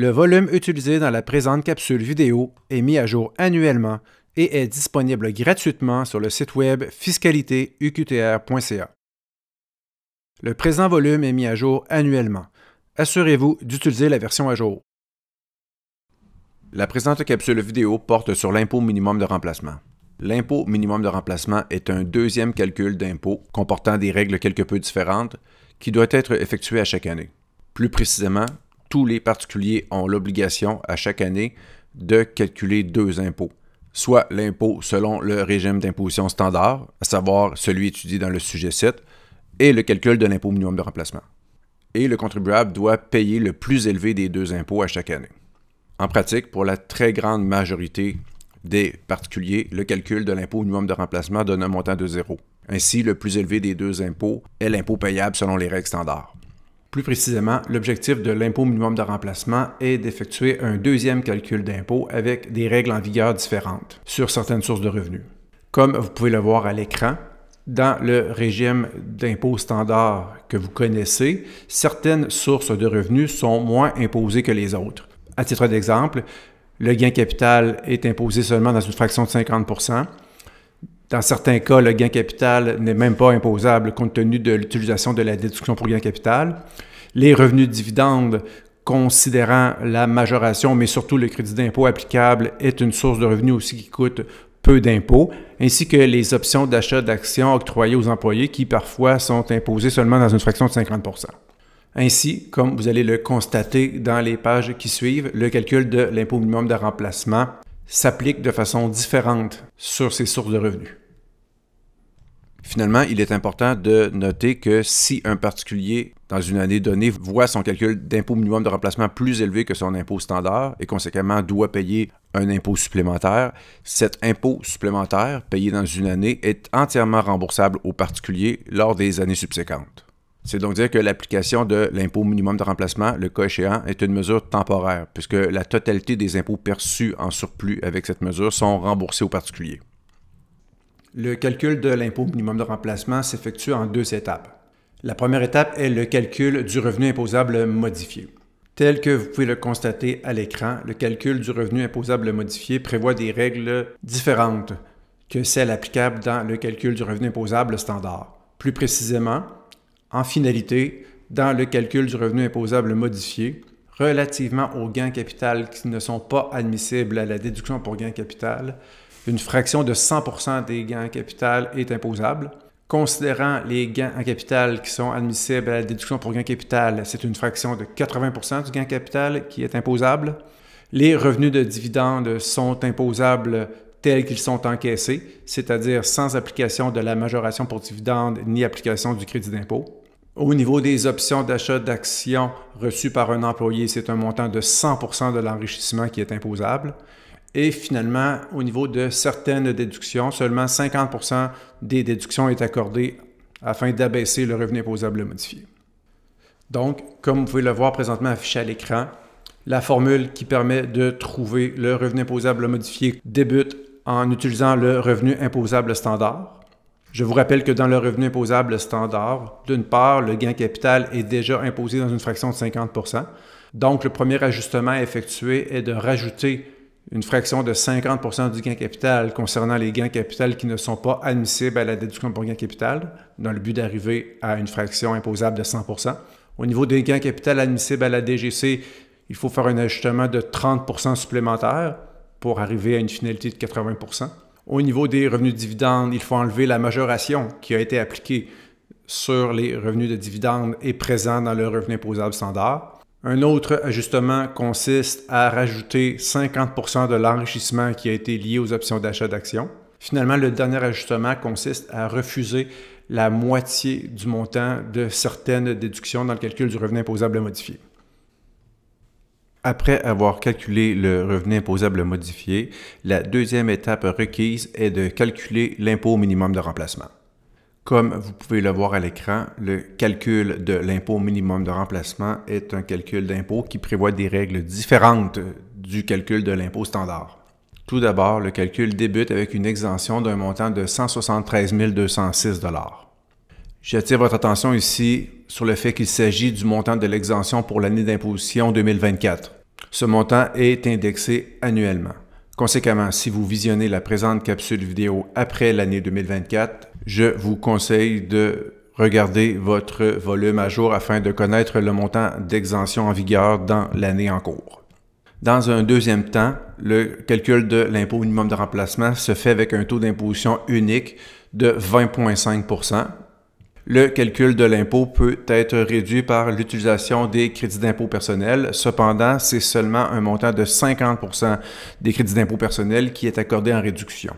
Le volume utilisé dans la présente capsule vidéo est mis à jour annuellement et est disponible gratuitement sur le site web fiscalitéuqtr.ca. Le présent volume est mis à jour annuellement. Assurez-vous d'utiliser la version à jour. La présente capsule vidéo porte sur l'impôt minimum de remplacement. L'impôt minimum de remplacement est un deuxième calcul d'impôt comportant des règles quelque peu différentes qui doit être effectué à chaque année. Plus précisément, tous les particuliers ont l'obligation à chaque année de calculer deux impôts, soit l'impôt selon le régime d'imposition standard, à savoir celui étudié dans le sujet 7, et le calcul de l'impôt minimum de remplacement. Et le contribuable doit payer le plus élevé des deux impôts à chaque année. En pratique, pour la très grande majorité des particuliers, le calcul de l'impôt minimum de remplacement donne un montant de zéro. Ainsi, le plus élevé des deux impôts est l'impôt payable selon les règles standards. Plus précisément, l'objectif de l'impôt minimum de remplacement est d'effectuer un deuxième calcul d'impôt avec des règles en vigueur différentes sur certaines sources de revenus. Comme vous pouvez le voir à l'écran, dans le régime d'impôt standard que vous connaissez, certaines sources de revenus sont moins imposées que les autres. À titre d'exemple, le gain capital est imposé seulement dans une fraction de 50 dans certains cas, le gain capital n'est même pas imposable compte tenu de l'utilisation de la déduction pour gain capital. Les revenus de dividendes, considérant la majoration, mais surtout le crédit d'impôt applicable, est une source de revenus aussi qui coûte peu d'impôts, ainsi que les options d'achat d'actions octroyées aux employés qui parfois sont imposées seulement dans une fraction de 50 Ainsi, comme vous allez le constater dans les pages qui suivent, le calcul de l'impôt minimum de remplacement s'applique de façon différente sur ses sources de revenus. Finalement, il est important de noter que si un particulier, dans une année donnée, voit son calcul d'impôt minimum de remplacement plus élevé que son impôt standard et conséquemment doit payer un impôt supplémentaire, cet impôt supplémentaire payé dans une année est entièrement remboursable au particulier lors des années subséquentes. C'est donc dire que l'application de l'impôt minimum de remplacement, le cas échéant, est une mesure temporaire, puisque la totalité des impôts perçus en surplus avec cette mesure sont remboursés aux particuliers. Le calcul de l'impôt minimum de remplacement s'effectue en deux étapes. La première étape est le calcul du revenu imposable modifié. Tel que vous pouvez le constater à l'écran, le calcul du revenu imposable modifié prévoit des règles différentes que celles applicables dans le calcul du revenu imposable standard. Plus précisément, en finalité dans le calcul du revenu imposable modifié relativement aux gains capital qui ne sont pas admissibles à la déduction pour gains capital. Une fraction de 100% des gains en capital est imposable. Considérant les gains en capital qui sont admissibles à la déduction pour gains capital, c'est une fraction de 80% du gain capital qui est imposable. Les revenus de dividendes sont imposables tels qu'ils sont encaissés, c'est-à-dire sans application de la majoration pour dividende ni application du crédit d'impôt. Au niveau des options d'achat d'actions reçues par un employé, c'est un montant de 100 de l'enrichissement qui est imposable. Et finalement, au niveau de certaines déductions, seulement 50 des déductions est accordée afin d'abaisser le revenu imposable modifié. Donc, comme vous pouvez le voir présentement affiché à l'écran, la formule qui permet de trouver le revenu imposable modifié débute en utilisant le revenu imposable standard. Je vous rappelle que dans le revenu imposable standard, d'une part, le gain capital est déjà imposé dans une fraction de 50 Donc, le premier ajustement à effectuer est de rajouter une fraction de 50 du gain capital concernant les gains capital qui ne sont pas admissibles à la déduction pour gain capital, dans le but d'arriver à une fraction imposable de 100 Au niveau des gains capital admissibles à la DGC, il faut faire un ajustement de 30 supplémentaire pour arriver à une finalité de 80 Au niveau des revenus de dividendes, il faut enlever la majoration qui a été appliquée sur les revenus de dividendes et présent dans le revenu imposable standard. Un autre ajustement consiste à rajouter 50 de l'enrichissement qui a été lié aux options d'achat d'actions. Finalement, le dernier ajustement consiste à refuser la moitié du montant de certaines déductions dans le calcul du revenu imposable modifié. Après avoir calculé le revenu imposable modifié, la deuxième étape requise est de calculer l'impôt minimum de remplacement. Comme vous pouvez le voir à l'écran, le calcul de l'impôt minimum de remplacement est un calcul d'impôt qui prévoit des règles différentes du calcul de l'impôt standard. Tout d'abord, le calcul débute avec une exemption d'un montant de 173 206 J'attire votre attention ici sur le fait qu'il s'agit du montant de l'exemption pour l'année d'imposition 2024. Ce montant est indexé annuellement. Conséquemment, si vous visionnez la présente capsule vidéo après l'année 2024, je vous conseille de regarder votre volume à jour afin de connaître le montant d'exemption en vigueur dans l'année en cours. Dans un deuxième temps, le calcul de l'impôt minimum de remplacement se fait avec un taux d'imposition unique de 20,5 le calcul de l'impôt peut être réduit par l'utilisation des crédits d'impôt personnel. Cependant, c'est seulement un montant de 50 des crédits d'impôt personnel qui est accordé en réduction.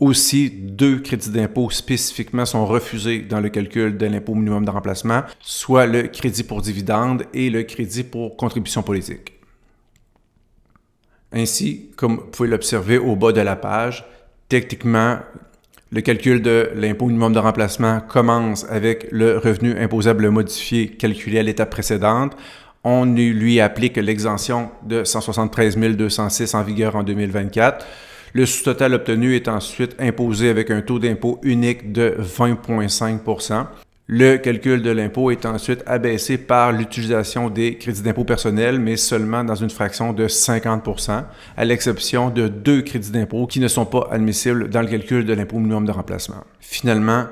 Aussi, deux crédits d'impôt spécifiquement sont refusés dans le calcul de l'impôt minimum de remplacement, soit le crédit pour dividendes et le crédit pour contribution politique. Ainsi, comme vous pouvez l'observer au bas de la page, techniquement, le calcul de l'impôt minimum de remplacement commence avec le revenu imposable modifié calculé à l'étape précédente. On lui applique l'exemption de 173 206 en vigueur en 2024. Le sous-total obtenu est ensuite imposé avec un taux d'impôt unique de 20,5 le calcul de l'impôt est ensuite abaissé par l'utilisation des crédits d'impôt personnels, mais seulement dans une fraction de 50 à l'exception de deux crédits d'impôt qui ne sont pas admissibles dans le calcul de l'impôt minimum de remplacement. Finalement,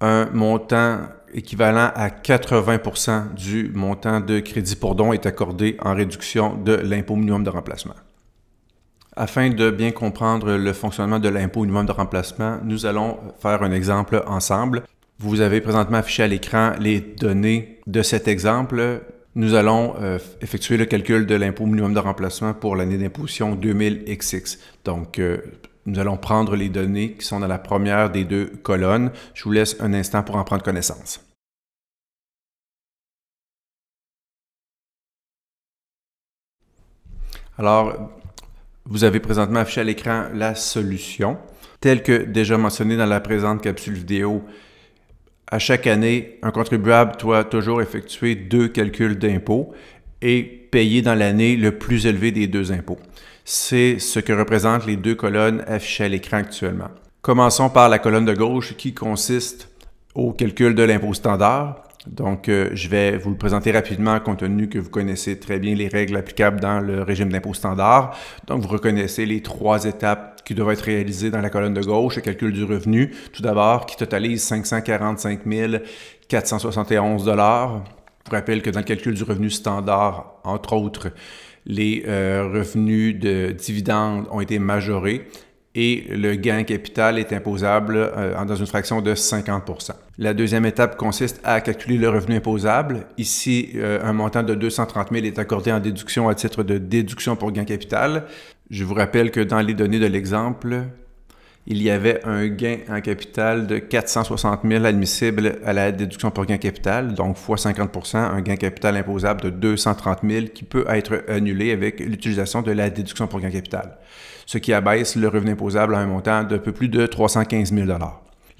un montant équivalent à 80 du montant de crédit pour don est accordé en réduction de l'impôt minimum de remplacement. Afin de bien comprendre le fonctionnement de l'impôt minimum de remplacement, nous allons faire un exemple ensemble. Vous avez présentement affiché à l'écran les données de cet exemple. Nous allons euh, effectuer le calcul de l'impôt minimum de remplacement pour l'année d'imposition 2000XX. Donc, euh, nous allons prendre les données qui sont dans la première des deux colonnes. Je vous laisse un instant pour en prendre connaissance. Alors, vous avez présentement affiché à l'écran la solution. Telle que déjà mentionnée dans la présente capsule vidéo, à chaque année, un contribuable doit toujours effectuer deux calculs d'impôts et payer dans l'année le plus élevé des deux impôts. C'est ce que représentent les deux colonnes affichées à l'écran actuellement. Commençons par la colonne de gauche qui consiste au calcul de l'impôt standard. Donc, euh, je vais vous le présenter rapidement, compte tenu que vous connaissez très bien les règles applicables dans le régime d'impôt standard. Donc, vous reconnaissez les trois étapes qui doivent être réalisé dans la colonne de gauche, le calcul du revenu, tout d'abord, qui totalise 545 471 dollars. Je rappelle que dans le calcul du revenu standard, entre autres, les euh, revenus de dividendes ont été majorés et le gain capital est imposable euh, dans une fraction de 50 La deuxième étape consiste à calculer le revenu imposable. Ici, euh, un montant de 230 000 est accordé en déduction à titre de déduction pour gain capital. Je vous rappelle que dans les données de l'exemple, il y avait un gain en capital de 460 000 admissibles à la déduction pour gain capital, donc fois 50 un gain capital imposable de 230 000 qui peut être annulé avec l'utilisation de la déduction pour gain capital, ce qui abaisse le revenu imposable à un montant d'un peu plus de 315 000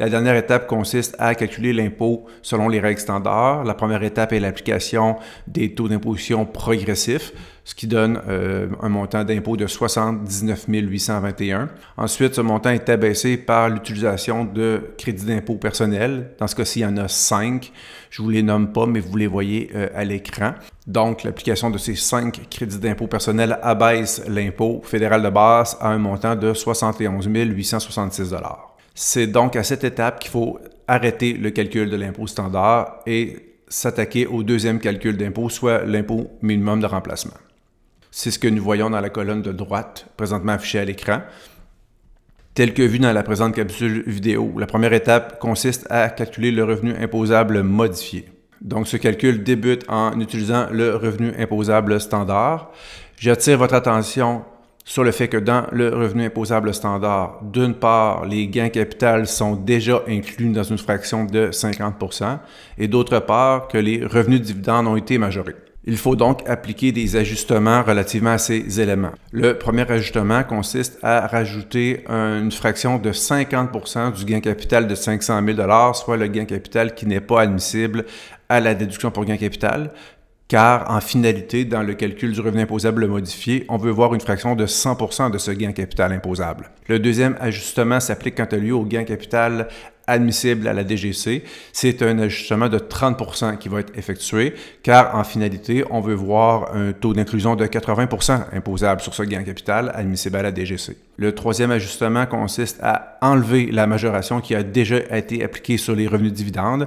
la dernière étape consiste à calculer l'impôt selon les règles standards. La première étape est l'application des taux d'imposition progressifs, ce qui donne euh, un montant d'impôt de 79 821. Ensuite, ce montant est abaissé par l'utilisation de crédits d'impôt personnel. Dans ce cas-ci, il y en a cinq. Je ne vous les nomme pas, mais vous les voyez euh, à l'écran. Donc, l'application de ces cinq crédits d'impôt personnel abaisse l'impôt fédéral de base à un montant de 71 866 c'est donc à cette étape qu'il faut arrêter le calcul de l'impôt standard et s'attaquer au deuxième calcul d'impôt, soit l'impôt minimum de remplacement. C'est ce que nous voyons dans la colonne de droite, présentement affichée à l'écran. Tel que vu dans la présente capsule vidéo, la première étape consiste à calculer le revenu imposable modifié. Donc ce calcul débute en utilisant le revenu imposable standard. J'attire votre attention sur le fait que dans le revenu imposable standard, d'une part, les gains capital sont déjà inclus dans une fraction de 50 et d'autre part, que les revenus de dividendes ont été majorés. Il faut donc appliquer des ajustements relativement à ces éléments. Le premier ajustement consiste à rajouter une fraction de 50 du gain capital de 500 000 soit le gain capital qui n'est pas admissible à la déduction pour gain capital, car en finalité, dans le calcul du revenu imposable modifié, on veut voir une fraction de 100 de ce gain capital imposable. Le deuxième ajustement s'applique quant à lui au gain capital admissible à la DGC. C'est un ajustement de 30 qui va être effectué, car en finalité, on veut voir un taux d'inclusion de 80 imposable sur ce gain capital admissible à la DGC. Le troisième ajustement consiste à enlever la majoration qui a déjà été appliquée sur les revenus dividendes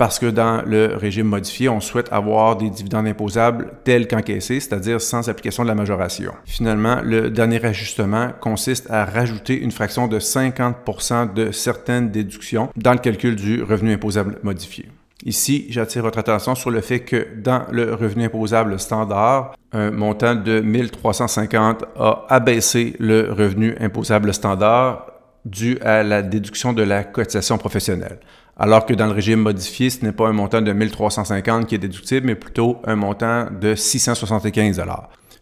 parce que dans le régime modifié, on souhaite avoir des dividendes imposables tels qu'encaissés, c'est-à-dire sans application de la majoration. Finalement, le dernier ajustement consiste à rajouter une fraction de 50% de certaines déductions dans le calcul du revenu imposable modifié. Ici, j'attire votre attention sur le fait que dans le revenu imposable standard, un montant de 1350 a abaissé le revenu imposable standard dû à la déduction de la cotisation professionnelle. Alors que dans le régime modifié, ce n'est pas un montant de 1350 qui est déductible, mais plutôt un montant de 675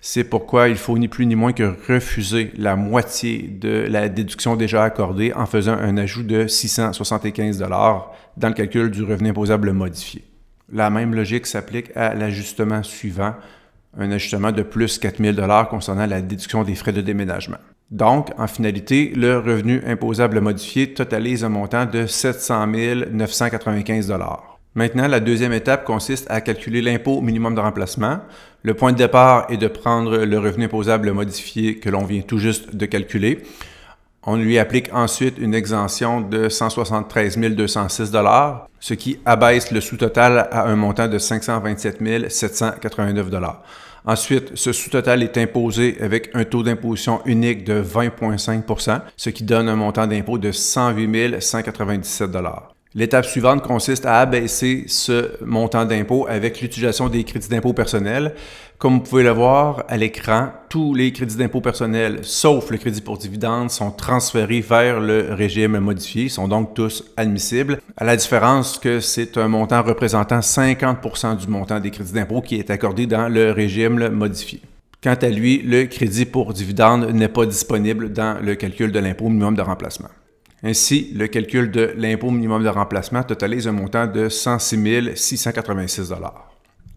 C'est pourquoi il faut ni plus ni moins que refuser la moitié de la déduction déjà accordée en faisant un ajout de 675 dans le calcul du revenu imposable modifié. La même logique s'applique à l'ajustement suivant un ajustement de plus 4 000 concernant la déduction des frais de déménagement. Donc, en finalité, le revenu imposable modifié totalise un montant de 700 995 Maintenant, la deuxième étape consiste à calculer l'impôt minimum de remplacement. Le point de départ est de prendre le revenu imposable modifié que l'on vient tout juste de calculer. On lui applique ensuite une exemption de 173 206 ce qui abaisse le sous-total à un montant de 527 789 Ensuite, ce sous-total est imposé avec un taux d'imposition unique de 20,5 ce qui donne un montant d'impôt de 108 197 L'étape suivante consiste à abaisser ce montant d'impôt avec l'utilisation des crédits d'impôt personnels. Comme vous pouvez le voir à l'écran, tous les crédits d'impôt personnels, sauf le crédit pour dividendes, sont transférés vers le régime modifié, Ils sont donc tous admissibles, à la différence que c'est un montant représentant 50 du montant des crédits d'impôt qui est accordé dans le régime modifié. Quant à lui, le crédit pour dividendes n'est pas disponible dans le calcul de l'impôt minimum de remplacement. Ainsi, le calcul de l'impôt minimum de remplacement totalise un montant de 106 686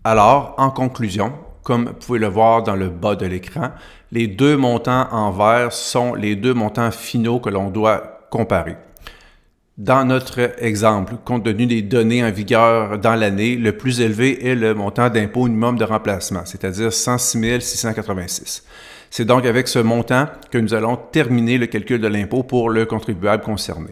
Alors, en conclusion, comme vous pouvez le voir dans le bas de l'écran, les deux montants en vert sont les deux montants finaux que l'on doit comparer. Dans notre exemple, compte tenu des données en vigueur dans l'année, le plus élevé est le montant d'impôt minimum de remplacement, c'est-à-dire 106 686. C'est donc avec ce montant que nous allons terminer le calcul de l'impôt pour le contribuable concerné.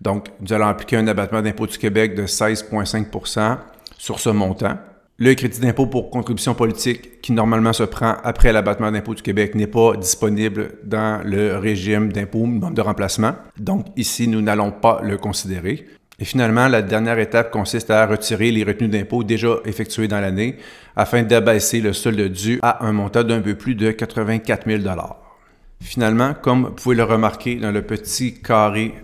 Donc, nous allons appliquer un abattement d'impôt du Québec de 16,5 sur ce montant. Le crédit d'impôt pour contribution politique qui normalement se prend après l'abattement d'impôt du Québec n'est pas disponible dans le régime d'impôt de remplacement. Donc ici, nous n'allons pas le considérer. Et finalement, la dernière étape consiste à retirer les retenues d'impôts déjà effectuées dans l'année afin d'abaisser le solde dû à un montant d'un peu plus de 84 000 Finalement, comme vous pouvez le remarquer dans le petit carré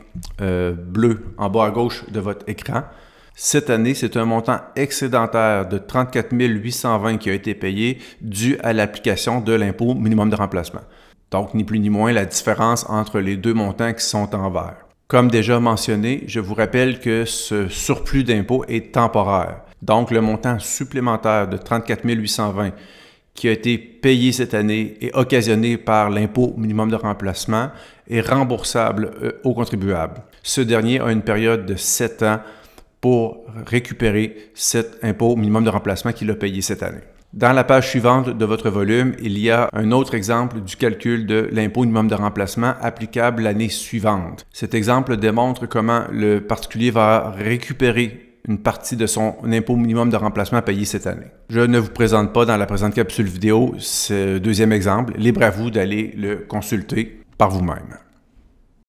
euh, bleu en bas à gauche de votre écran, cette année, c'est un montant excédentaire de 34 820 qui a été payé dû à l'application de l'impôt minimum de remplacement. Donc, ni plus ni moins la différence entre les deux montants qui sont en vert. Comme déjà mentionné, je vous rappelle que ce surplus d'impôt est temporaire. Donc, le montant supplémentaire de 34 820 qui a été payé cette année et occasionné par l'impôt minimum de remplacement est remboursable euh, aux contribuables. Ce dernier a une période de 7 ans pour récupérer cet impôt minimum de remplacement qu'il a payé cette année. Dans la page suivante de votre volume, il y a un autre exemple du calcul de l'impôt minimum de remplacement applicable l'année suivante. Cet exemple démontre comment le particulier va récupérer une partie de son impôt minimum de remplacement payé cette année. Je ne vous présente pas dans la présente capsule vidéo ce deuxième exemple. Libre à vous d'aller le consulter par vous-même.